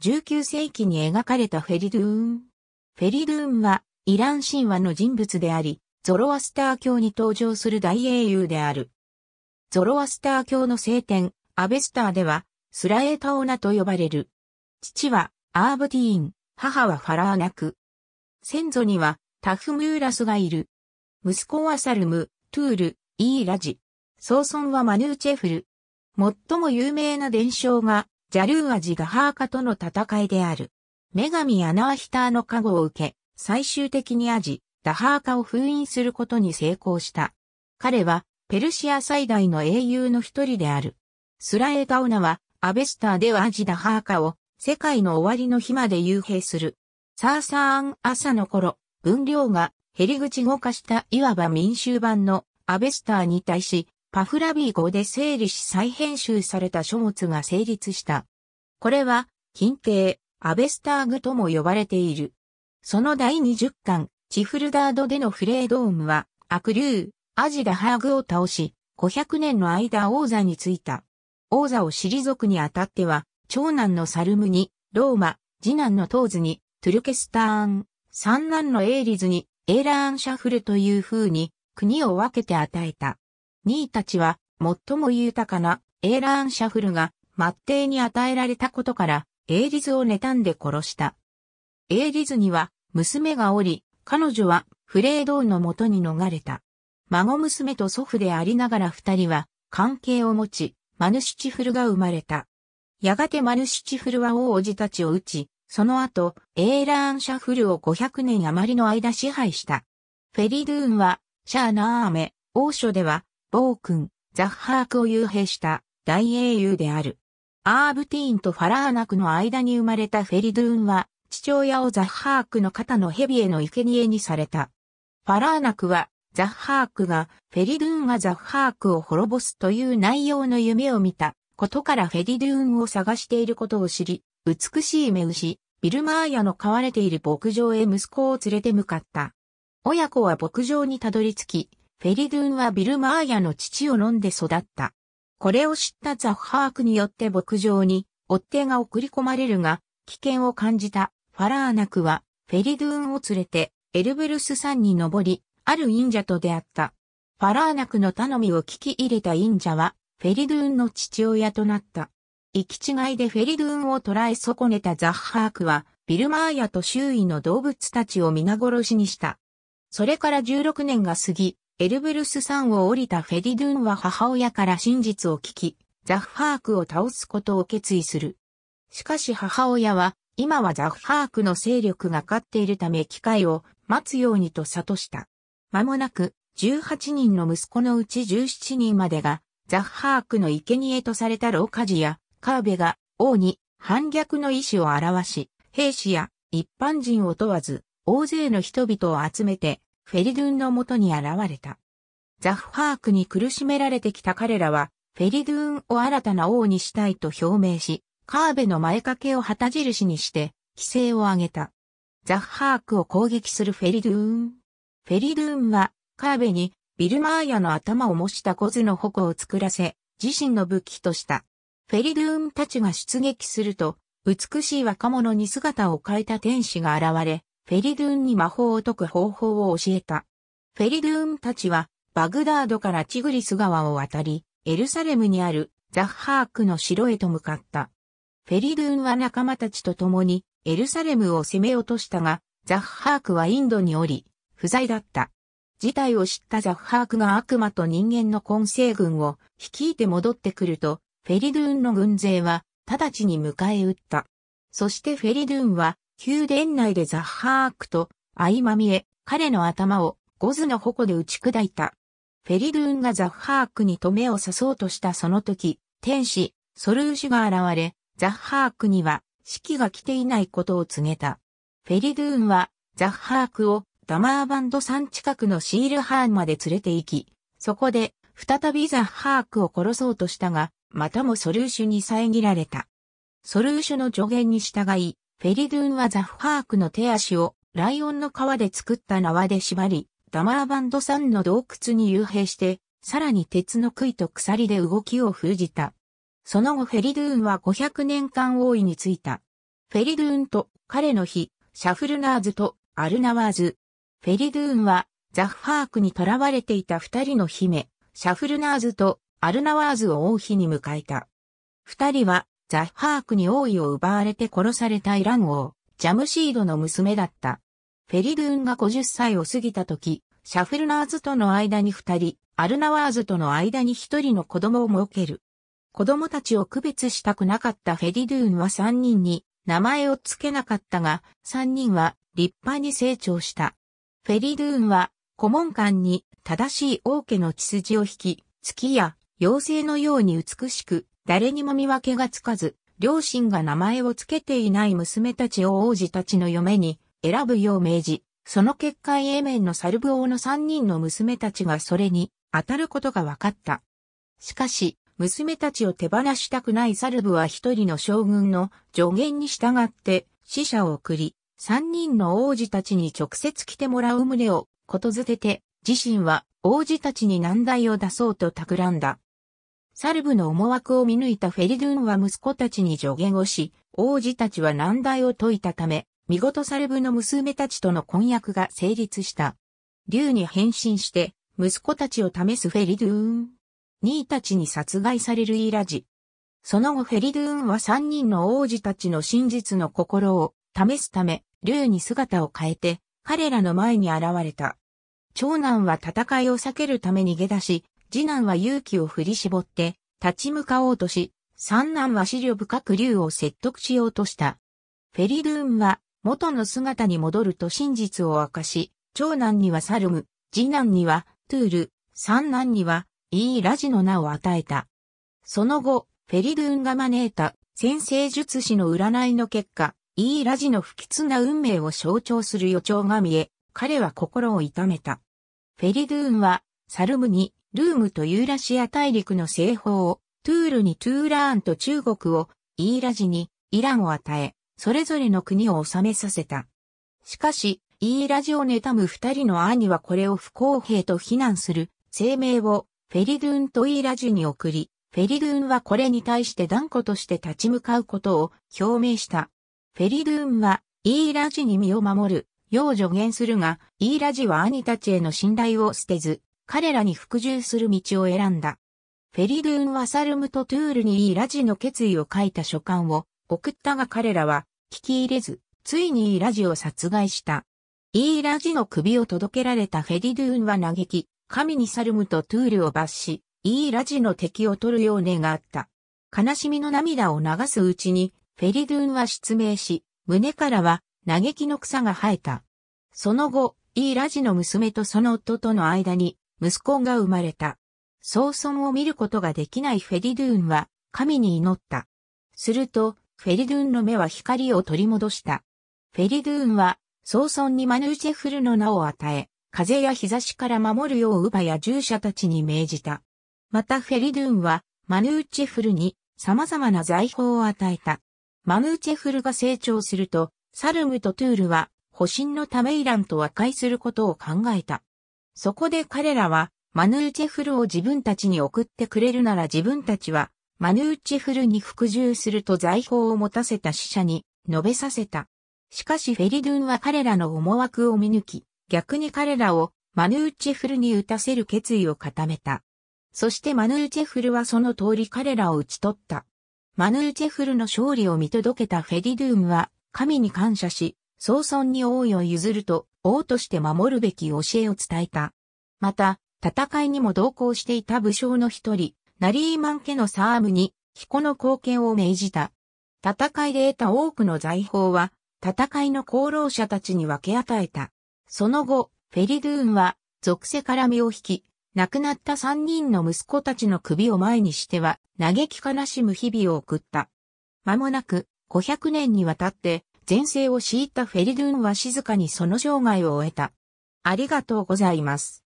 19世紀に描かれたフェリドゥーン。フェリドゥーンはイラン神話の人物であり、ゾロアスター教に登場する大英雄である。ゾロアスター教の聖典、アベスターでは、スラエータオナと呼ばれる。父はアーブティーン、母はファラーナク。先祖にはタフムーラスがいる。息子はサルム、トゥール、イーラジ。曾孫はマヌーチェフル。最も有名な伝承がジャルーアジ・ガハーカとの戦いである。女神アナアヒターの加護を受け、最終的にアジ、ダハーカを封印することに成功した。彼は、ペルシア最大の英雄の一人である。スラエガオナは、アベスターではアジダハーカを、世界の終わりの日まで幽閉する。サーサーン朝の頃、分量が、減り口動化したいわば民衆版のアベスターに対し、パフラビー語で整理し再編集された書物が成立した。これは、近帝、アベスターグとも呼ばれている。その第20巻、チフルダードでのフレードームは、アクリュー、アジダハーグを倒し、500年の間王座に就いた。王座を退くにあたっては、長男のサルムに、ローマ、次男のトーズに、トゥルケスターン、三男のエイリズに、エーラーンシャフルという風に、国を分けて与えた。兄たちは最も豊かなエーラーン・シャフルが末帝に与えられたことからエーリズを妬んで殺した。エーリズには娘がおり、彼女はフレードーの元に逃れた。孫娘と祖父でありながら二人は関係を持ち、マヌシチフルが生まれた。やがてマヌシチフルは王子たちを討ち、その後、エーラーン・シャフルを500年余りの間支配した。フェリドゥーンは、シャーナーアメ、王書では、暴君、ザッハークを幽閉した大英雄である。アーブティーンとファラーナクの間に生まれたフェリドゥーンは、父親をザッハークの肩の蛇への生贄にされた。ファラーナクは、ザッハークが、フェリドゥーンがザッハークを滅ぼすという内容の夢を見たことからフェリドゥーンを探していることを知り、美しい目牛、ビルマーヤの飼われている牧場へ息子を連れて向かった。親子は牧場にたどり着き、フェリドゥンはビルマーヤの乳を飲んで育った。これを知ったザッハークによって牧場に、追っ手が送り込まれるが、危険を感じたファラーナクは、フェリドゥーンを連れて、エルブルス山に登り、ある忍者と出会った。ファラーナクの頼みを聞き入れた忍者は、フェリドゥーンの父親となった。行き違いでフェリドゥーンを捕らえ損ねたザッハークは、ビルマーヤと周囲の動物たちを皆殺しにした。それから16年が過ぎ、エルブルス山を降りたフェディドゥンは母親から真実を聞き、ザフハークを倒すことを決意する。しかし母親は、今はザフハークの勢力が勝っているため機会を待つようにと悟した。間もなく、18人の息子のうち17人までが、ザフハークの生贄とされた老家ジや、カーベが王に反逆の意思を表し、兵士や一般人を問わず、大勢の人々を集めて、フェリドゥンのもとに現れた。ザフハークに苦しめられてきた彼らは、フェリドゥーンを新たな王にしたいと表明し、カーベの前掛けを旗印にして、規制を上げた。ザフハークを攻撃するフェリドゥーン。フェリドゥーンは、カーベに、ビルマーヤの頭を模したコズの矛を作らせ、自身の武器とした。フェリドゥーンたちが出撃すると、美しい若者に姿を変えた天使が現れ、フェリドゥーンに魔法を解く方法を教えた。フェリドゥーンたちは、バグダードからチグリス川を渡り、エルサレムにあるザッハークの城へと向かった。フェリドゥーンは仲間たちと共にエルサレムを攻め落としたが、ザッハークはインドにおり、不在だった。事態を知ったザッハークが悪魔と人間の混成軍を率いて戻ってくると、フェリドゥーンの軍勢は直ちに迎え撃った。そしてフェリドゥーンは宮殿内でザッハークと相まみえ、彼の頭をゴズの矛で打ち砕いた。フェリドゥーンがザッハークに止めを刺そうとしたその時、天使、ソルーシュが現れ、ザッハークには、指揮が来ていないことを告げた。フェリドゥーンは、ザッハークをダマーバンド山近くのシールハーンまで連れて行き、そこで、再びザッハークを殺そうとしたが、またもソルーシュに遮られた。ソルーシュの助言に従い、フェリドゥーンはザフハークの手足をライオンの皮で作った縄で縛り、ダマーバンド山の洞窟に幽閉して、さらに鉄の杭と鎖で動きを封じた。その後フェリドゥーンは500年間王位についた。フェリドゥーンと彼の妃、シャフルナーズとアルナワーズ。フェリドゥーンはザフハークに囚われていた二人の姫、シャフルナーズとアルナワーズを王妃に迎えた。二人はザハークに王位を奪われて殺されたイラン王、ジャムシードの娘だった。フェリドゥーンが50歳を過ぎた時、シャフルナーズとの間に2人、アルナワーズとの間に1人の子供を設ける。子供たちを区別したくなかったフェリドゥーンは3人に名前を付けなかったが、3人は立派に成長した。フェリドゥーンは古文館に正しい王家の血筋を引き、月や妖精のように美しく、誰にも見分けがつかず、両親が名前をつけていない娘たちを王子たちの嫁に選ぶよう命じ、その結果イエメンのサルブ王の3人の娘たちがそれに当たることが分かった。しかし、娘たちを手放したくないサルブは一人の将軍の助言に従って死者を送り、三人の王子たちに直接来てもらう旨をことづてて、自身は王子たちに難題を出そうと企んだ。サルブの思惑を見抜いたフェリドゥンは息子たちに助言をし、王子たちは難題を解いたため、見事サルブの娘たちとの婚約が成立した。竜に変身して、息子たちを試すフェリドゥーン。兄たちに殺害されるイラジ。その後フェリドゥーンは三人の王子たちの真実の心を試すため、竜に姿を変えて、彼らの前に現れた。長男は戦いを避けるため逃げ出し、次男は勇気を振り絞って立ち向かおうとし、三男は資料深く竜を説得しようとした。フェリドゥーンは元の姿に戻ると真実を明かし、長男にはサルム、次男にはトゥール、三男にはイーラジの名を与えた。その後、フェリドゥーンが招いた先生術師の占いの結果、イーラジの不吉な運命を象徴する予兆が見え、彼は心を痛めた。フェリドゥーンは、サルムにルームとユーラシア大陸の西方、を、トゥールにトゥーラーンと中国を、イーラジにイランを与え、それぞれの国を治めさせた。しかし、イーラジを妬む二人の兄はこれを不公平と非難する声明をフェリドゥンとイーラジに送り、フェリドゥンはこれに対して断固として立ち向かうことを表明した。フェリドゥンはイーラジに身を守る、よう助言するが、イーラジは兄たちへの信頼を捨てず、彼らに服従する道を選んだ。フェリドゥーンはサルムとトゥールにいいラジの決意を書いた書簡を送ったが彼らは聞き入れず、ついにイーラジを殺害した。イーラジの首を届けられたフェリドゥーンは嘆き、神にサルムとトゥールを罰し、イーラジの敵を取るよう願った。悲しみの涙を流すうちに、フェリドゥーンは失明し、胸からは嘆きの草が生えた。その後、イーラジの娘とその夫との間に息子が生まれた。総尊を見ることができないフェリドゥーンは神に祈った。すると、フェリドゥーンの目は光を取り戻した。フェリドゥーンは、総尊にマヌーチェフルの名を与え、風や日差しから守るようウバや従者たちに命じた。またフェリドゥーンは、マヌーチェフルに様々な財宝を与えた。マヌーチェフルが成長すると、サルムとトゥールは、保身のためイランと和解することを考えた。そこで彼らは、マヌーチェフルを自分たちに送ってくれるなら自分たちは、マヌーチェフルに服従すると財宝を持たせた死者に述べさせた。しかしフェリドゥンは彼らの思惑を見抜き、逆に彼らをマヌーチェフルに打たせる決意を固めた。そしてマヌーチェフルはその通り彼らを打ち取った。マヌーチェフルの勝利を見届けたフェリドゥームは神に感謝し、早々に王位を譲ると王として守るべき教えを伝えた。また、戦いにも同行していた武将の一人、ナリーマン家のサームに、彦の貢献を命じた。戦いで得た多くの財宝は、戦いの功労者たちに分け与えた。その後、フェリドゥーンは、属世から身を引き、亡くなった三人の息子たちの首を前にしては、嘆き悲しむ日々を送った。間もなく、500年にわたって、前世を敷いたフェリドゥンは静かにその生涯を終えた。ありがとうございます。